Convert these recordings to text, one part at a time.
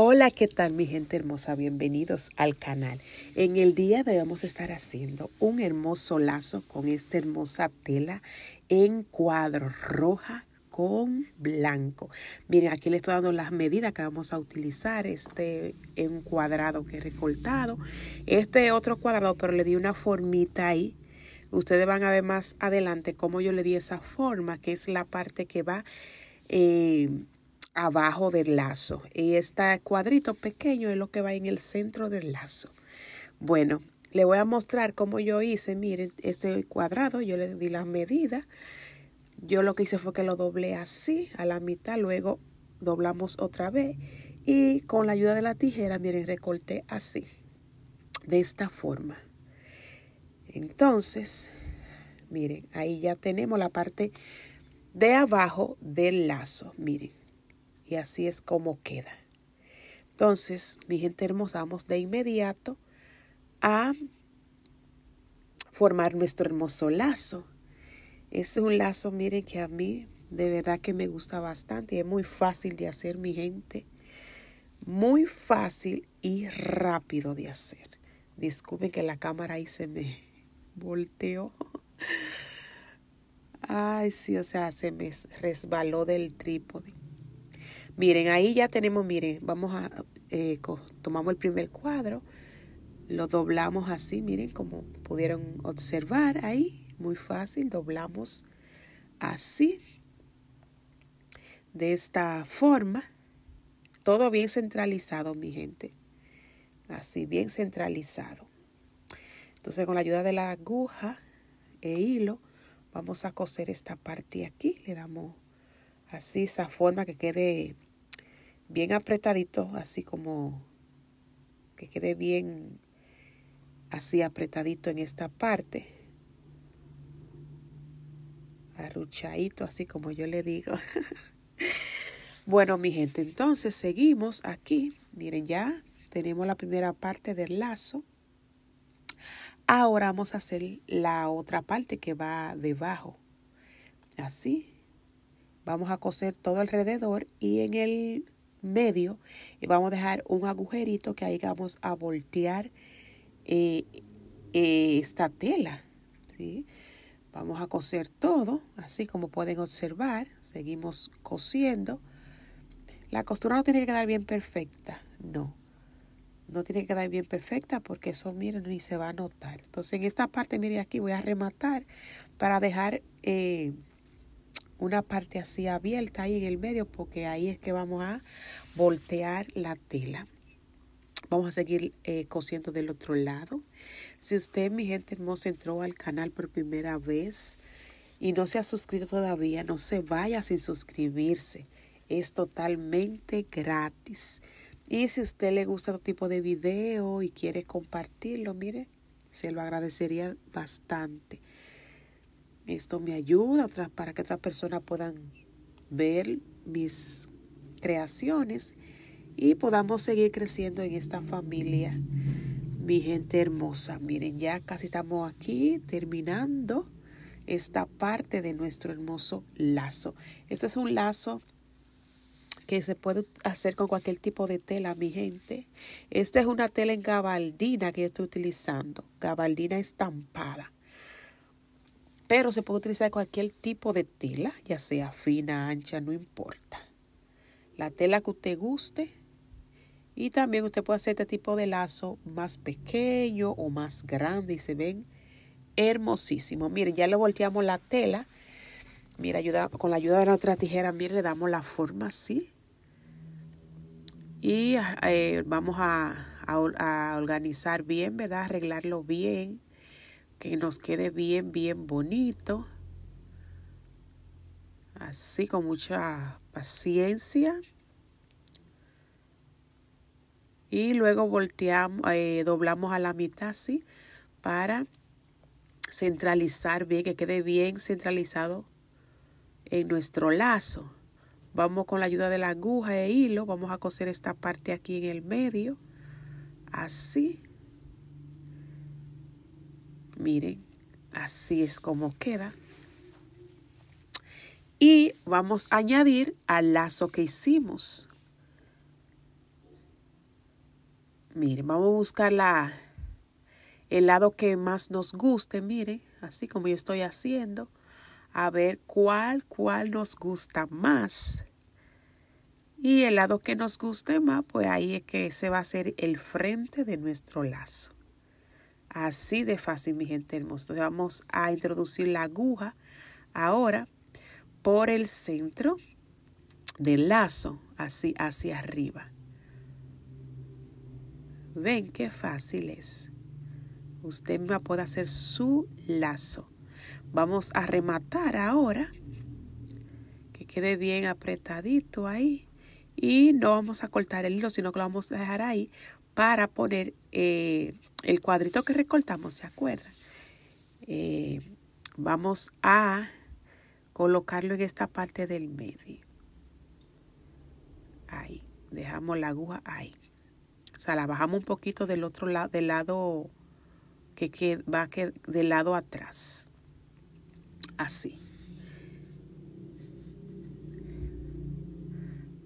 Hola, ¿qué tal mi gente hermosa? Bienvenidos al canal. En el día de hoy vamos a estar haciendo un hermoso lazo con esta hermosa tela en cuadro roja con blanco. Miren, aquí les estoy dando las medidas que vamos a utilizar. Este en cuadrado que he recortado. Este otro cuadrado, pero le di una formita ahí. Ustedes van a ver más adelante cómo yo le di esa forma, que es la parte que va... Eh, abajo del lazo. Y este cuadrito pequeño es lo que va en el centro del lazo. Bueno, le voy a mostrar cómo yo hice. Miren, este cuadrado, yo le di la medida. Yo lo que hice fue que lo doblé así a la mitad, luego doblamos otra vez y con la ayuda de la tijera, miren, recorté así, de esta forma. Entonces, miren, ahí ya tenemos la parte de abajo del lazo, miren. Y así es como queda. Entonces, mi gente hermosa, vamos de inmediato a formar nuestro hermoso lazo. es un lazo, miren, que a mí de verdad que me gusta bastante. es muy fácil de hacer, mi gente. Muy fácil y rápido de hacer. Disculpen que la cámara ahí se me volteó. Ay, sí, o sea, se me resbaló del trípode. Miren, ahí ya tenemos, miren, vamos a, eh, tomamos el primer cuadro, lo doblamos así, miren, como pudieron observar ahí, muy fácil, doblamos así, de esta forma, todo bien centralizado, mi gente, así bien centralizado. Entonces, con la ayuda de la aguja e hilo, vamos a coser esta parte aquí, le damos así esa forma que quede bien apretadito, así como que quede bien así apretadito en esta parte. Arruchadito, así como yo le digo. bueno, mi gente, entonces seguimos aquí. Miren, ya tenemos la primera parte del lazo. Ahora vamos a hacer la otra parte que va debajo. Así. Vamos a coser todo alrededor y en el medio y eh, vamos a dejar un agujerito que ahí vamos a voltear eh, eh, esta tela. ¿sí? Vamos a coser todo, así como pueden observar, seguimos cosiendo. La costura no tiene que quedar bien perfecta, no. No tiene que quedar bien perfecta porque eso, miren, ni se va a notar. Entonces, en esta parte, miren, aquí voy a rematar para dejar una parte así abierta ahí en el medio porque ahí es que vamos a voltear la tela. Vamos a seguir eh, cosiendo del otro lado. Si usted, mi gente hermosa, entró al canal por primera vez y no se ha suscrito todavía, no se vaya sin suscribirse. Es totalmente gratis. Y si usted le gusta otro tipo de video y quiere compartirlo, mire, se lo agradecería bastante. Esto me ayuda para que otras personas puedan ver mis creaciones y podamos seguir creciendo en esta familia. Mi gente hermosa, miren, ya casi estamos aquí terminando esta parte de nuestro hermoso lazo. Este es un lazo que se puede hacer con cualquier tipo de tela, mi gente. Esta es una tela en gabaldina que yo estoy utilizando, gabaldina estampada. Pero se puede utilizar cualquier tipo de tela, ya sea fina, ancha, no importa. La tela que usted guste. Y también usted puede hacer este tipo de lazo más pequeño o más grande y se ven hermosísimos. Miren, ya le volteamos la tela. Mira, ayuda, con la ayuda de nuestra tijera, miren, le damos la forma así. Y eh, vamos a, a organizar bien, ¿verdad? Arreglarlo bien que nos quede bien, bien bonito. Así con mucha paciencia. Y luego volteamos, eh, doblamos a la mitad así para centralizar bien, que quede bien centralizado en nuestro lazo. Vamos con la ayuda de la aguja e hilo, vamos a coser esta parte aquí en el medio, así. Miren, así es como queda. Y vamos a añadir al lazo que hicimos. Miren, vamos a buscar la, el lado que más nos guste. Miren, así como yo estoy haciendo. A ver cuál, cuál nos gusta más. Y el lado que nos guste más, pues ahí es que se va a ser el frente de nuestro lazo. Así de fácil, mi gente hermosa. Entonces vamos a introducir la aguja ahora por el centro del lazo, así hacia arriba. Ven qué fácil es. Usted va a poder hacer su lazo. Vamos a rematar ahora. Que quede bien apretadito ahí y no vamos a cortar el hilo, sino que lo vamos a dejar ahí para poner eh, el cuadrito que recortamos, ¿se acuerda? Eh, vamos a colocarlo en esta parte del medio. Ahí, dejamos la aguja ahí. O sea, la bajamos un poquito del otro lado, del lado que, que va que, del lado atrás. Así.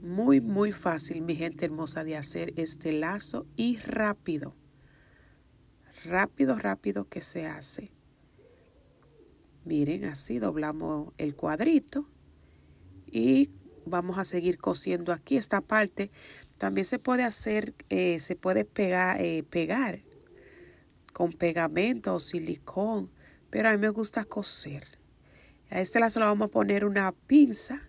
muy, muy fácil, mi gente hermosa, de hacer este lazo y rápido. Rápido, rápido que se hace. Miren, así doblamos el cuadrito y vamos a seguir cosiendo aquí esta parte. También se puede hacer, eh, se puede pegar, eh, pegar con pegamento o silicón, pero a mí me gusta coser. A este lazo le vamos a poner una pinza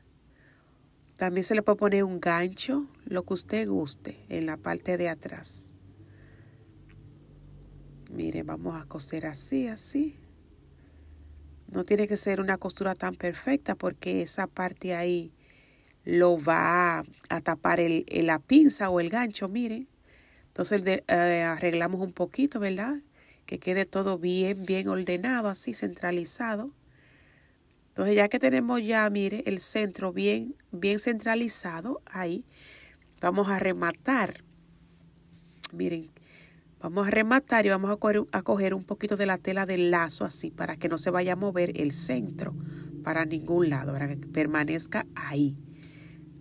también se le puede poner un gancho, lo que usted guste, en la parte de atrás. Mire, vamos a coser así, así. No tiene que ser una costura tan perfecta porque esa parte ahí lo va a tapar el, la pinza o el gancho, miren. Entonces eh, arreglamos un poquito, ¿verdad? Que quede todo bien, bien ordenado, así centralizado. Entonces ya que tenemos ya, mire, el centro bien, bien centralizado ahí, vamos a rematar. Miren, vamos a rematar y vamos a coger, a un poquito de la tela del lazo así para que no se vaya a mover el centro para ningún lado, para que permanezca ahí.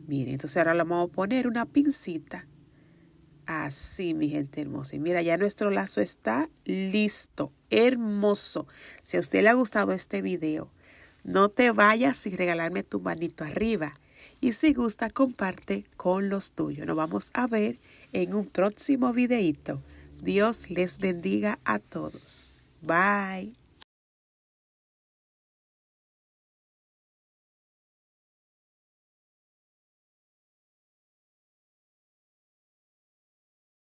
Miren, entonces ahora le vamos a poner una pincita. Así, mi gente hermosa. Y mira, ya nuestro lazo está listo, hermoso. Si a usted le ha gustado este video, no te vayas sin regalarme tu manito arriba. Y si gusta, comparte con los tuyos. Nos vamos a ver en un próximo videíto. Dios les bendiga a todos. Bye.